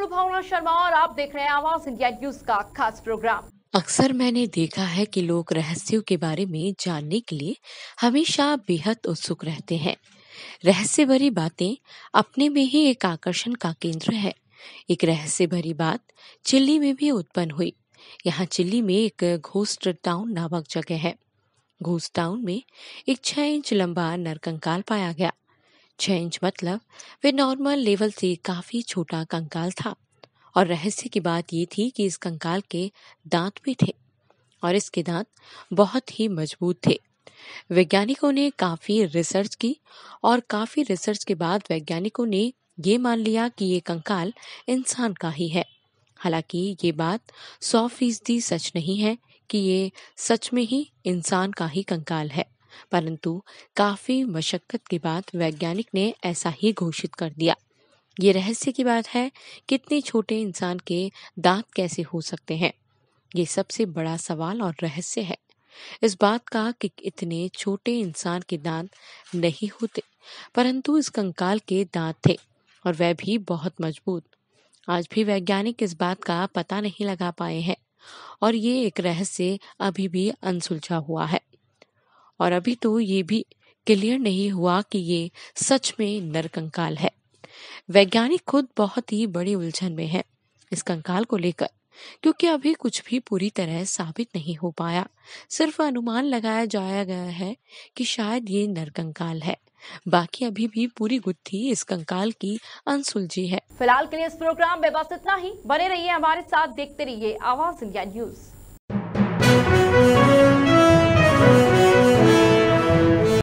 मैं भावना शर्मा और आप देख रहे हैं आवाज इंडिया न्यूज का खास प्रोग्राम अक्सर मैंने देखा है कि लोग रहस्यों के बारे में जानने के लिए हमेशा बेहद उत्सुक रहते हैं रहस्य भरी बातें अपने में ही एक आकर्षण का केंद्र है एक रहस्य भरी बात चिल्ली में भी उत्पन्न हुई यहाँ चिल्ली में एक घोस्ट टाउन नामक जगह है घोस्ट टाउन में एक छह इंच लंबा नरकंकाल पाया गया चेंज मतलब वे नॉर्मल लेवल से काफ़ी छोटा कंकाल था और रहस्य की बात ये थी कि इस कंकाल के दांत भी थे और इसके दांत बहुत ही मजबूत थे वैज्ञानिकों ने काफ़ी रिसर्च की और काफ़ी रिसर्च के बाद वैज्ञानिकों ने ये मान लिया कि ये कंकाल इंसान का ही है हालांकि ये बात सौ फीसदी सच नहीं है कि ये सच में ही इंसान का ही कंकाल है परंतु काफ़ी मशक्क़त के बाद वैज्ञानिक ने ऐसा ही घोषित कर दिया ये रहस्य की बात है कितने छोटे इंसान के दांत कैसे हो सकते हैं ये सबसे बड़ा सवाल और रहस्य है इस बात का कि इतने छोटे इंसान के दांत नहीं होते परंतु इस कंकाल के दांत थे और वह भी बहुत मजबूत आज भी वैज्ञानिक इस बात का पता नहीं लगा पाए हैं और ये एक रहस्य अभी भी अनसुलझा हुआ है और अभी तो ये भी क्लियर नहीं हुआ कि ये सच में नरकंकाल है वैज्ञानिक खुद बहुत ही बड़ी उलझन में है इस कंकाल को लेकर क्योंकि अभी कुछ भी पूरी तरह साबित नहीं हो पाया सिर्फ अनुमान लगाया जाया गया है कि शायद ये नरकंकाल है बाकी अभी भी पूरी गुत्थी इस कंकाल की अनसुलझी है फिलहाल के लिए इस प्रोग्राम में बस इतना ही बने रहिए हमारे साथ देखते रहिए आवाज इंडिया न्यूज